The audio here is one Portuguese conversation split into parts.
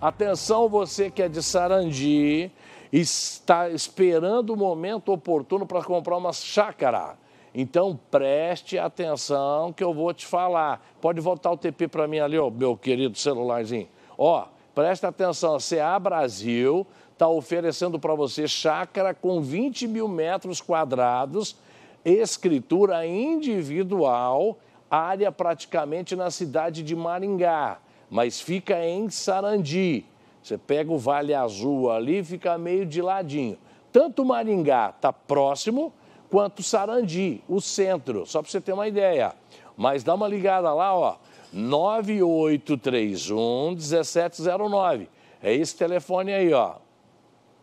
Atenção, você que é de Sarandi, está esperando o momento oportuno para comprar uma chácara. Então preste atenção que eu vou te falar. Pode voltar o TP para mim ali, ó, meu querido celularzinho. Ó, preste atenção, a CA Brasil está oferecendo para você chácara com 20 mil metros quadrados, escritura individual, área praticamente na cidade de Maringá mas fica em Sarandi. Você pega o Vale Azul ali, fica meio de ladinho. Tanto Maringá está próximo, quanto Sarandi, o centro, só para você ter uma ideia. Mas dá uma ligada lá, ó, 9831 1709. É esse telefone aí, ó.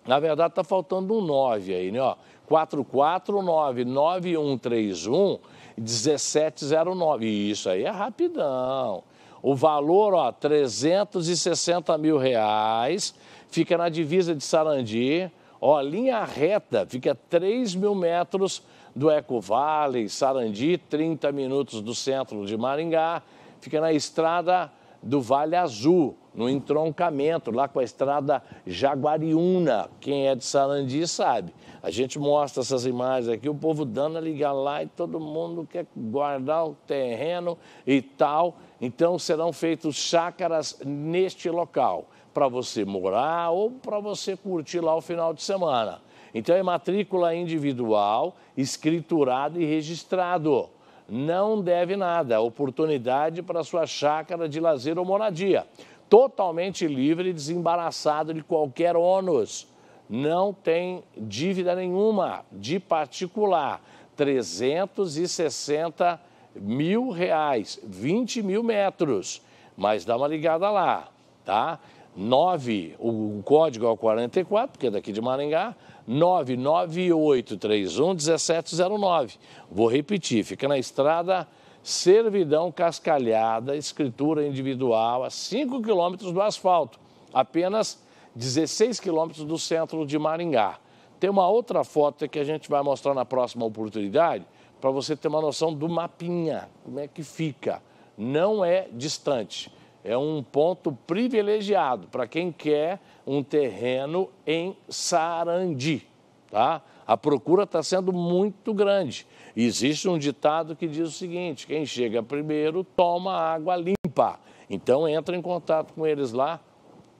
Na verdade, está faltando um 9 aí, né, ó. 449-9131-1709. Isso aí é rapidão. O valor, ó, 360 mil reais, fica na divisa de Sarandi, ó, linha reta, fica 3 mil metros do Ecovale, Sarandi, 30 minutos do centro de Maringá, fica na estrada do Vale Azul, no entroncamento, lá com a estrada Jaguariúna. Quem é de Sarandi sabe. A gente mostra essas imagens aqui, o povo dando a ligar lá e todo mundo quer guardar o terreno e tal. Então serão feitos chácaras neste local, para você morar ou para você curtir lá o final de semana. Então é matrícula individual, escriturado e registrado não deve nada, oportunidade para sua chácara de lazer ou moradia, totalmente livre e desembaraçado de qualquer ônus. Não tem dívida nenhuma de particular, 360 mil reais, 20 mil metros. Mas dá uma ligada lá, tá? 9, o código é o 44, porque é daqui de Maringá, 998311709. Vou repetir, fica na estrada Servidão Cascalhada, escritura individual, a 5 quilômetros do asfalto, apenas 16 quilômetros do centro de Maringá. Tem uma outra foto que a gente vai mostrar na próxima oportunidade, para você ter uma noção do mapinha, como é que fica. Não é distante é um ponto privilegiado para quem quer um terreno em Sarandi, tá? A procura está sendo muito grande. Existe um ditado que diz o seguinte: quem chega primeiro toma água limpa. Então entra em contato com eles lá,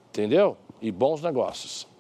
entendeu? E bons negócios.